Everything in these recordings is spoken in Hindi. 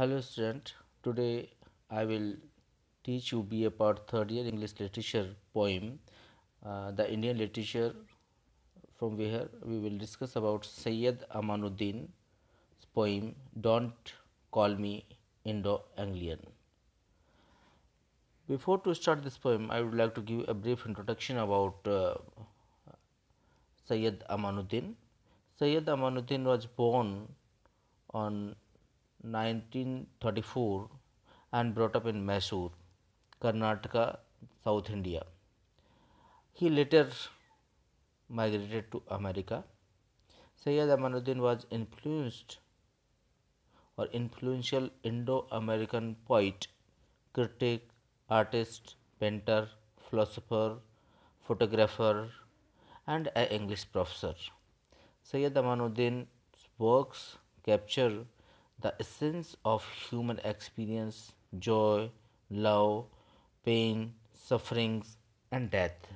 Hello student, today I will teach you BA Part 3rd year English literature poem, uh, the Indian literature from where we will discuss about Sayyid Amanuddin's poem Don't Call Me Indo-Anglian. Before to start this poem, I would like to give a brief introduction about uh, Sayyid Amanuddin. Sayyid Amanuddin was born on 1934 and brought up in Mysore, Karnataka, South India. He later migrated to America. Sayyid Amanuddin was influenced or influential Indo American poet, critic, artist, painter, philosopher, photographer, and an English professor. Sayyid Amanuddin's works capture the essence of human experience joy, love, pain, sufferings, and death.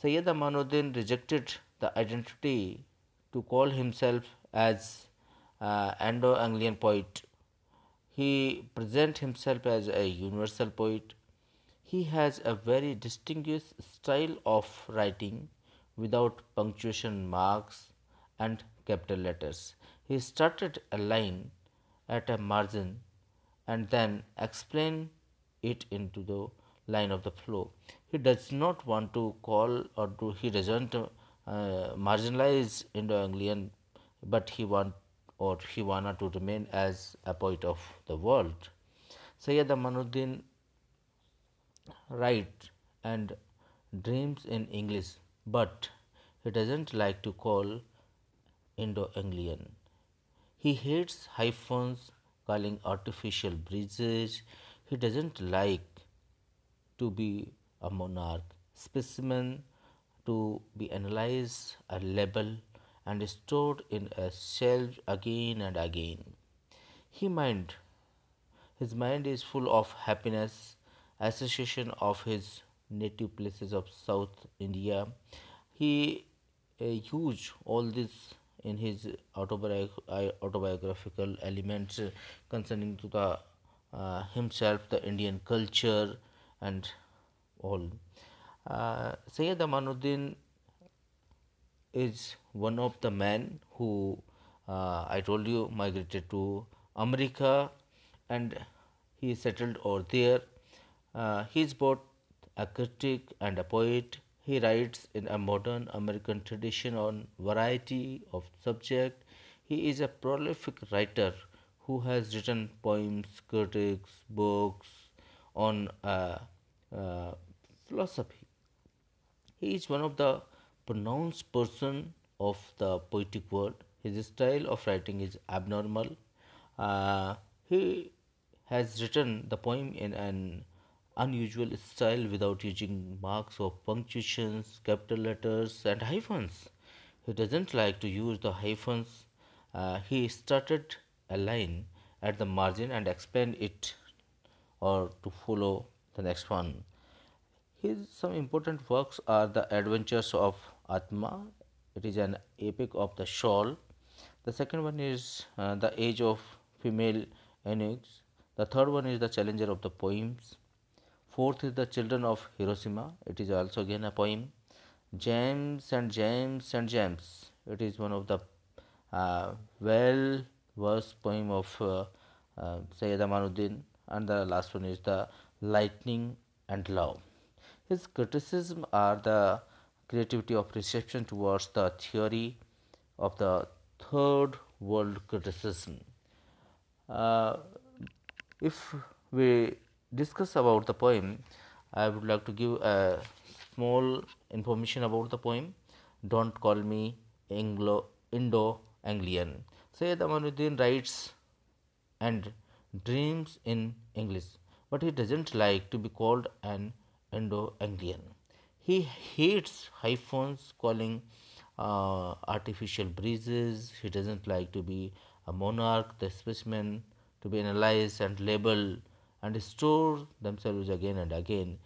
Sayyid Amanuddin rejected the identity to call himself as uh, Indo-Anglian poet. He presents himself as a universal poet. He has a very distinguished style of writing without punctuation marks and capital letters. He started a line at a margin and then explained it into the line of the flow. He does not want to call or do he doesn't uh, marginalize Indo-Anglian, but he want or he want to remain as a poet of the world. Sayyid Manuddin write and dreams in English, but he doesn't like to call Indo-Anglian. He hates hyphens, calling artificial bridges. He doesn't like to be a monarch specimen, to be analyzed, a label, and stored in a shelf again and again. He mind, his mind is full of happiness, association of his native places of South India. He uh, used all these in his autobiographical elements concerning to the uh, himself, the Indian culture, and all. Uh, Sayyid Amanuddin is one of the men who uh, I told you migrated to America and he settled over there. Uh, he is both a critic and a poet. He writes in a modern American tradition on variety of subject. He is a prolific writer who has written poems, critics, books on uh, uh, philosophy. He is one of the pronounced person of the poetic world. His style of writing is abnormal. Uh, he has written the poem in an unusual style without using marks or punctuations, capital letters, and hyphens. He doesn't like to use the hyphens. Uh, he started a line at the margin and expand it or to follow the next one. His some important works are The Adventures of Atma, it is an epic of the shawl. The second one is uh, The Age of Female Eunuchs. The third one is The Challenger of the Poems. Fourth is The Children of Hiroshima. It is also again a poem. James and James and James. It is one of the uh, well versed poem of uh, uh, Sayyid Amanuddin. And the last one is The Lightning and Love. His criticism are the creativity of reception towards the theory of the third world criticism. Uh, if we discuss about the poem, I would like to give a small information about the poem. Don't call me Anglo Indo Anglian. Sayyid Amanuddin writes and dreams in English, but he doesn't like to be called an Indo Anglian. He hates hyphens calling uh, artificial breezes. He doesn't like to be a monarch, the specimen to be analyzed and labeled and restore themselves again and again.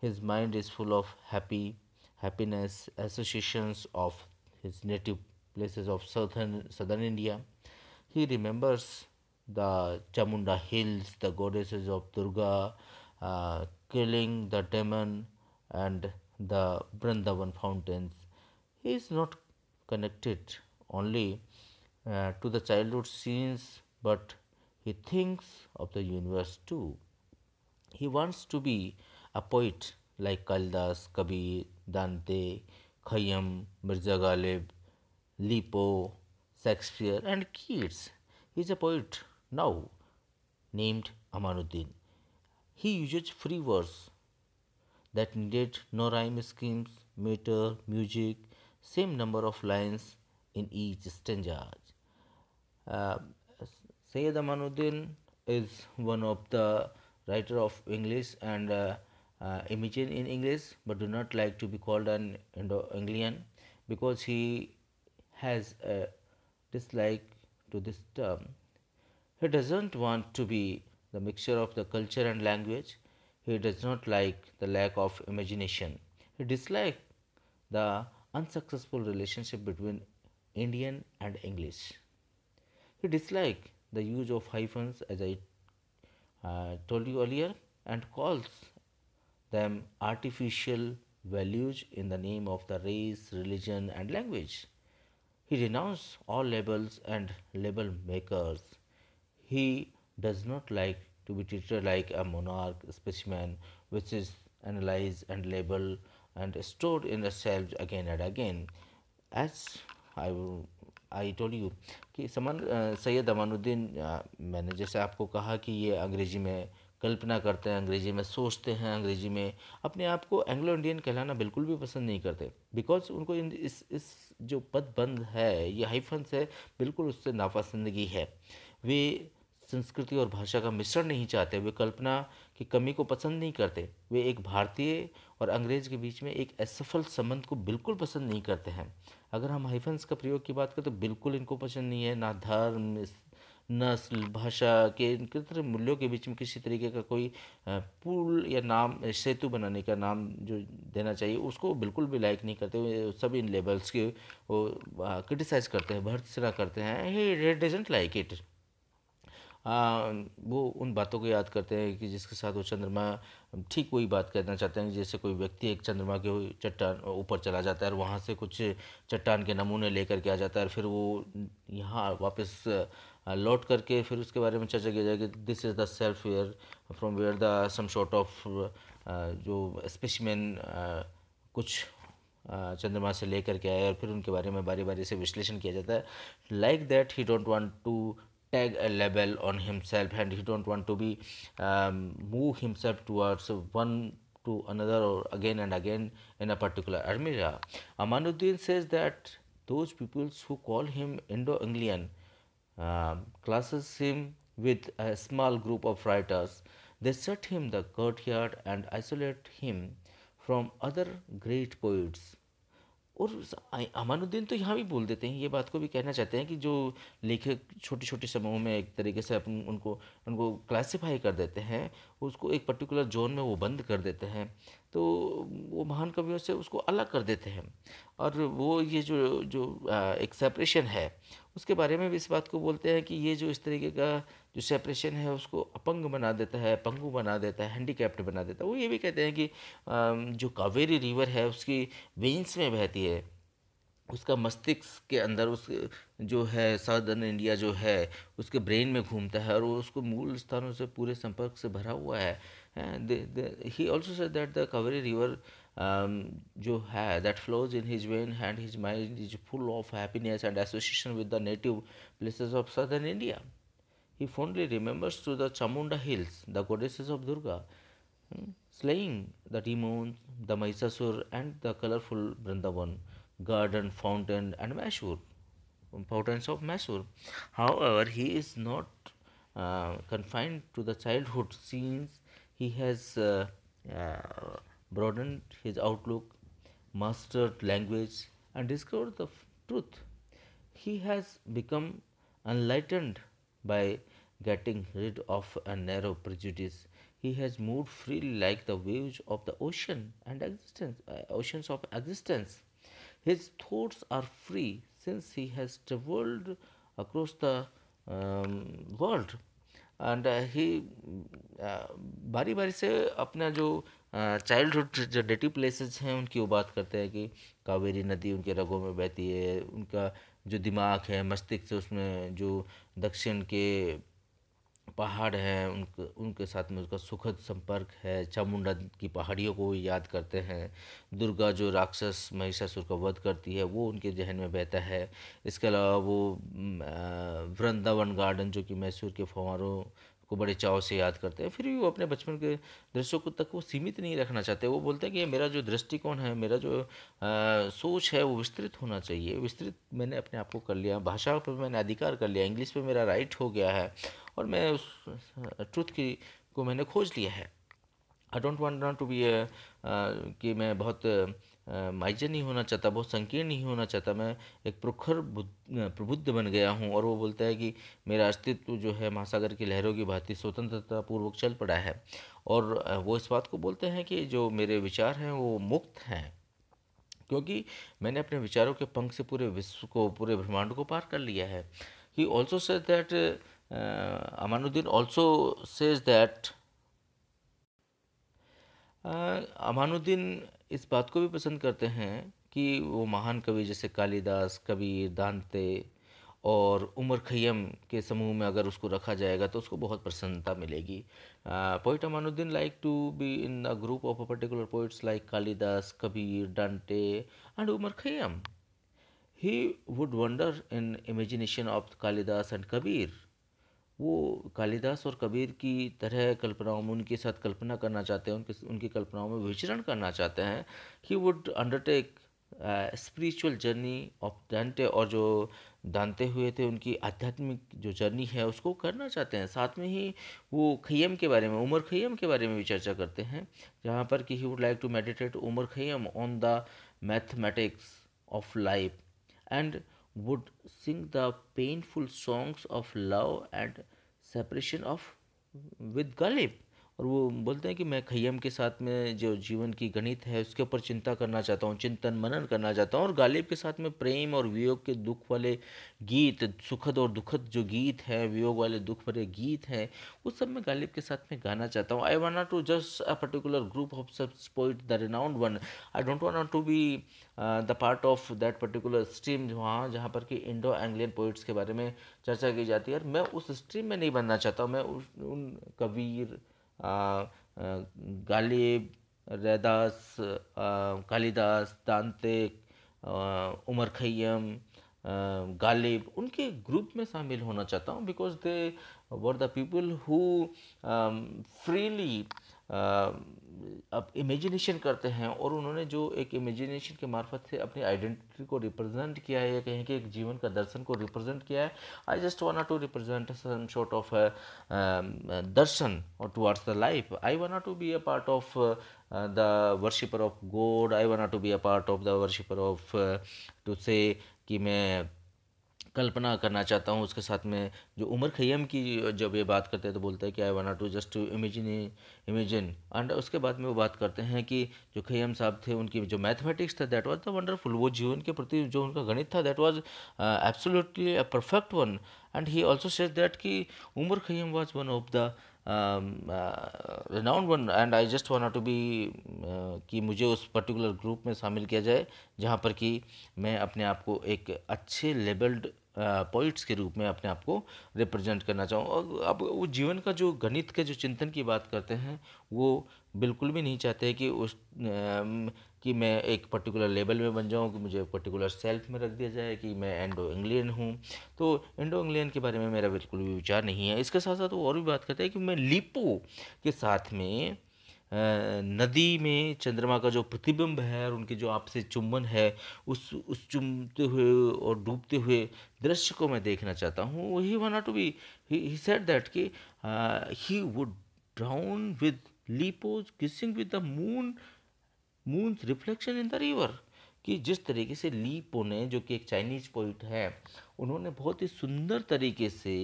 His mind is full of happy happiness associations of his native places of southern southern India. He remembers the Chamunda hills, the goddesses of Durga, uh, killing the demon and the Brindavan fountains. He is not connected only uh, to the childhood scenes but he thinks of the universe too. He wants to be a poet like Kaldas, Kabir, Dante, Khayyam, Mirza Ghalib, Lipo, Shakespeare, and Keats. He is a poet now named Amanuddin. He uses free verse that needed no rhyme schemes, meter, music, same number of lines in each stanza. Uh, Sayyid Amanuddin is one of the writer of English and uh, uh, Imogen in English but do not like to be called an Indo-Anglian because he has a dislike to this term. He doesn't want to be the mixture of the culture and language. He does not like the lack of imagination. He dislikes the unsuccessful relationship between Indian and English. He dislikes the use of hyphens as I uh, told you earlier and calls them artificial values in the name of the race, religion and language. He renounced all labels and label makers. He does not like to be treated like a monarch specimen which is analyzed and labeled and stored in the shelves again and again. As I will I told you कि समन सैयद अमानुद्दीन मैंने जैसे आपको कहा कि ये अंग्रेज़ी में कल्पना करते हैं अंग्रेज़ी में सोचते हैं अंग्रेज़ी में अपने आप को एंग्लो इंडियन कहलाना बिल्कुल भी पसंद नहीं करते बिकॉज उनको इस इस जो पदबंध है ये हाइफंस है बिल्कुल उससे नापसंदगी है वे संस्कृति और भाषा का मिश्रण नहीं चाहते वे कल्पना की कमी को पसंद नहीं करते वे एक भारतीय और अंग्रेज़ के बीच में एक असफल संबंध को बिल्कुल पसंद नहीं करते हैं अगर हम हाइफन्स का प्रयोग की बात करें तो बिल्कुल इनको पसंद नहीं है ना धर्म नस्ल भाषा के इनके तरह मूल्यों के बीच में किसी तरीके का कोई पुल या नाम सेतु बनाने का नाम जो देना चाहिए उसको बिल्कुल भी लाइक नहीं करते सब इन लेबल्स के वो क्रिटिसाइज़ करते हैं भर्त्सना करते हैं ही डजेंट लाइक इट हाँ, वो उन बातों को याद करते हैं कि जिसके साथ वो चंद्रमा ठीक वही बात कहना चाहते हैं जैसे कोई व्यक्ति एक चंद्रमा के चट्टान ऊपर चला जाता है और वहाँ से कुछ चट्टान के नमूने लेकर के आ जाता है और फिर वो यहाँ वापस लौट करके फिर उसके बारे में चर्चा किया जाएगा कि this is the self where from where the some short of जो स्पेशमैन कुछ चंद्रमा से लेकर के आए और फिर उनके बारे में बारी बारी से विश्लेषण किया जाता है like that he don't want to tag a label on himself and he don't want to be um, move himself towards one to another or again and again in a particular area. Amanuddin says that those peoples who call him Indo-Anglian um, classes him with a small group of writers. They set him the courtyard and isolate him from other great poets. और अमानुद्दीन तो यहाँ भी बोल देते हैं ये बात को भी कहना चाहते हैं कि जो लेखक छोटे छोटे समूहों में एक तरीके से अपन उनको उनको क्लासिफाई कर देते हैं उसको एक पर्टिकुलर जोन में वो बंद कर देते हैं तो वो महान कवियों से उसको अलग कर देते हैं और वो ये जो जो एक सेपरेशन है उसके बारे में भी इस बात को बोलते हैं कि ये जो इस तरीके का जो सेपरेशन है उसको अपंग बना देता है पंगु बना देता है हैंडीकैप्ट बना देता है वो ये भी कहते हैं कि जो कावेरी रिवर है उसकी वेंस में बहती है उसका मस्तिष्क के अंदर उस जो है साउदर्न इंडिया जो है उसके ब्रेन में घूमता है और वो उसको मूल स्थानों से पूरे संपर्क से भरा हुआ है he also say that the Kaveri river जो है that flows in his vein and his mind is full of happiness and association with the native places of southern India if only remembers to the Chamunda hills, the goddesses of Durga, hmm, slaying the demons, the Mahisasur, and the colorful Vrindavan, garden, fountain, and Masur, importance of Masur. However, he is not uh, confined to the childhood scenes, he has uh, uh, broadened his outlook, mastered language, and discovered the truth. He has become enlightened by getting rid of a narrow prejudice. He has moved freely like the waves of the ocean and existence, uh, oceans of existence. His thoughts are free since he has traveled across the um, world. And he बारी बारी से अपना जो चाइल्डहुड जो नेटिव प्लेसेस हैं उनकी वो बात करते हैं कि कावेरी नदी उनके रगों में बहती है उनका जो दिमाग है मस्तिष्क से उसमें जो दक्षिण के पहाड़ हैं उनके उनके साथ में उसका सुखद संपर्क है चामुंडा की पहाड़ियों को याद करते हैं दुर्गा जो राक्षस महिषासुर का वध करती है वो उनके जहन में बहता है इसके अलावा वो वृंदावन गार्डन जो कि मैसूर के फवारों को बड़े चाव से याद करते हैं फिर भी वो अपने बचपन के दृश्यों को तक वो सीमित नहीं रखना चाहते वो बोलते हैं कि मेरा जो दृष्टिकोण है मेरा जो आ, सोच है वो विस्तृत होना चाहिए विस्तृत मैंने अपने आप को कर लिया भाषा पर मैंने अधिकार कर लिया इंग्लिश पर मेरा राइट हो गया है और मैं उस ट्रुथ की को मैंने खोज लिया है I don't want not to be कि मैं बहुत माइजर नहीं होना चाहता बहुत संकीर्ण नहीं होना चाहता मैं एक प्रखर प्रबुद्ध बन गया हूँ और वो बोलता है कि मेरा अस्तित्व जो है महासागर की लहरों की भांति स्वतंत्रता पूर्वक चल पड़ा है और वो इस बात को बोलते हैं कि जो मेरे विचार हैं वो मुक्त हैं क्योंकि मैंने अपने विचारों के पंख से पूरे विश्व को पूरे ब्रह्मांड को पार कर लिया है he also says that Amanuddin also says that Amanuddin इस बात को भी पसंद करते हैं कि वो महान कवि जैसे कालिदास कबीर दांते और उमर खैम के समूह में अगर उसको रखा जाएगा तो उसको बहुत प्रसन्नता मिलेगी poet Amanuddin like to be in a group of a particular poets like Kalidas Kabir Dante and Omar Khayyam he would wonder in imagination of Kalidas and Kabir वो कालिदास और कबीर की तरह कल्पनाओं में उनके साथ कल्पना करना चाहते हैं उनके उनकी कल्पनाओं में विचरण करना चाहते हैं he would undertake spiritual journey of Dante और जो दानते हुए थे उनकी आध्यात्मिक जो जर्नी है उसको करना चाहते हैं साथ में ही वो खैम के बारे में उमर खैम के बारे में भी चर्चा करते हैं जहाँ पर कि he would like to meditate Omar Khayyam on the mathematics of life and would sing the painful songs of love and separation of with Ghalib. और वो बोलते हैं कि मैं खयम के साथ में जो जीवन की गणित है उसके ऊपर चिंता करना चाहता हूँ चिंतन मनन करना चाहता हूँ और गालिब के साथ में प्रेम और वियोग के दुख वाले गीत सुखद और दुखद जो गीत हैं वियोग वाले दुख भरे गीत हैं उस सब मैं गालिब के साथ में गाना चाहता हूँ I not to just a particular group of subs poet the renowned one I don't not to be the part of that particular stream वहाँ जहाँ पर कि इंडो एंग्लियन पोइट्स के बारे में चर्चा की जाती है और मैं उस स्ट्रीम में नहीं बनना चाहता हूँ मैं उस उन कबीर गालिब रैदास कालिदास दानते उमर खैम गालिब उनके ग्रुप में शामिल होना चाहता हूँ because they were the people who freely अब इमेजिनेशन करते हैं और उन्होंने जो एक इमेजिनेशन के मार्फत से अपनी आइडेंटिटी को रिप्रेजेंट किया है या कहें कि एक जीवन का दर्शन को रिप्रेजेंट किया है I just want to represent some short of darshan और towards the life I want to be a part of the worshipper of God I want to be a part of the worshipper of to say कि मैं कल्पना करना चाहता हूँ उसके साथ में जो उमर खैम की जब ये बात करते हैं तो बोलते हैं कि I want to just to imagine imagine and उसके बाद में वो बात करते हैं कि जो खैम साहब थे उनकी जो मैथमेटिक्स था दैट वाज द वंडरफुल वो जीवन के प्रति जो उनका गणित था that was absolutely a perfect one and he also says that कि Omar Khayyam was one of the um, one and I just I to be uh, कि मुझे उस पर्टिकुलर ग्रुप में शामिल किया जाए जहाँ पर कि मैं अपने आप को एक अच्छे लेबल्ड पोइट्स के रूप में अपने आप को रिप्रेजेंट करना चाहूँ और अब वो जीवन का जो गणित के जो चिंतन की बात करते हैं वो बिल्कुल भी नहीं चाहते कि उस कि मैं एक पर्टिकुलर लेवल में बन जाऊँ कि मुझे एक पर्टिकुलर सेल्फ में रख दिया जाए कि मैं एंडो इंग्लियन हूँ तो एंडो इंग्लियन के बारे में मेरा बिल्कुल भी विचार नहीं है इसके साथ साथ वो और भी बात करते हैं कि मैं लिपो के साथ में नदी में चंद्रमा का जो प्रतिबिंब है और उनके जो आपसे चुंबन है उस उस चुमते हुए और डूबते हुए दृश्य को मैं देखना चाहता हूँ he want to be he said that कि he would drown with lips kissing with the moon moon reflection in the river कि जिस तरीके से लीपो ने जो कि एक चाइनीज पोइट है उन्होंने बहुत ही सुंदर तरीके से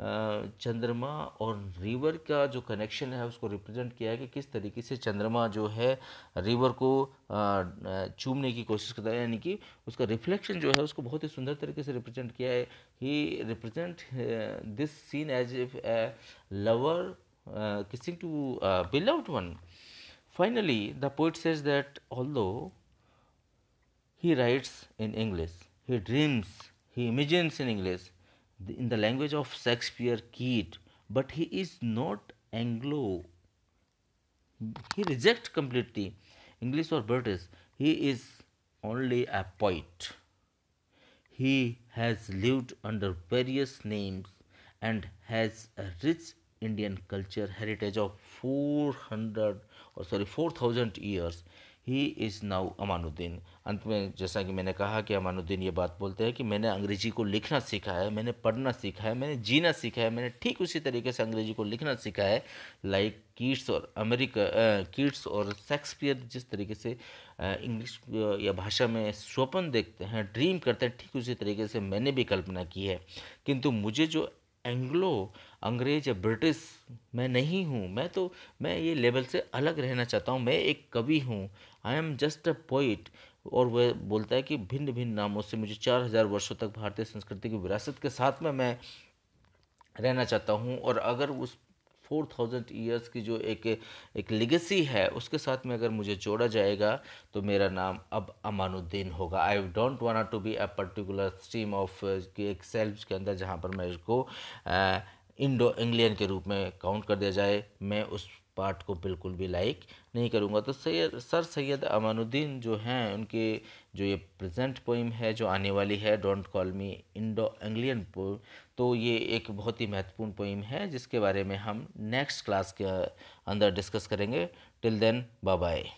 चंद्रमा और रिवर का जो कनेक्शन है उसको रिप्रेजेंट किया है कि किस तरीके से चंद्रमा जो है रिवर को चूमने की कोशिश करता है यानी कि उसका रिफ्लेक्शन जो है उसको बहुत ही सुंदर तरीके से रिप्रेजेंट किया है he represent this scene as if lover kissing to beloved one finally the poet says that although he writes in English he dreams he imagines in English in the language of Shakespeare, Keat, but he is not Anglo. He rejects completely English or British. He is only a poet. He has lived under various names and has a rich Indian culture heritage of 400 or sorry 4000 years. He is now Amanuddin अंत में जैसा कि मैंने कहा कि अमानुद्दीन ये बात बोलते हैं कि मैंने अंग्रेज़ी को लिखना सीखा है मैंने पढ़ना सीखा है मैंने जीना सीखा है मैंने ठीक उसी तरीके से अंग्रेज़ी को लिखना सीखा है लाइक कीट्स और अमेरिका कीट्स और शेक्सपियर जिस तरीके से इंग्लिश या भाषा में स्वप्न देखते हैं ड्रीम करते हैं ठीक उसी तरीके से मैंने भी कल्पना की है किंतु मुझे जो एंग्लो अंग्रेज या ब्रिटिश मैं नहीं हूँ मैं तो मैं ये लेवल से अलग रहना चाहता हूँ मैं एक कवि हूँ I am just a poet और वह बोलता है कि भिन्न भिन्न नामों से मुझे चार हज़ार वर्षों तक भारतीय संस्कृति की विरासत के साथ में मैं रहना चाहता हूँ और अगर उस फोर थाउजेंड ईयर्स की जो एक एक लिगेसी है उसके साथ में अगर मुझे जोड़ा जाएगा तो मेरा नाम अब अमानुद्दीन होगा I don't wanna to be a particular stream of एक सेल्फ के अंदर जहाँ पर मैं इसको इंडो इंग्लियन के रूप में काउंट कर दिया जाए मैं उस पार्ट को बिल्कुल भी लाइक नहीं करूँगा तो सैयद सर सैयद अमानुद्दीन जो हैं उनके जो ये प्रेजेंट पोइम है जो आने वाली है don't call me Indo Anglian poem तो ये एक बहुत ही महत्वपूर्ण पोइम है जिसके बारे में हम नेक्स्ट क्लास के अंदर डिस्कस करेंगे टिल देन बाय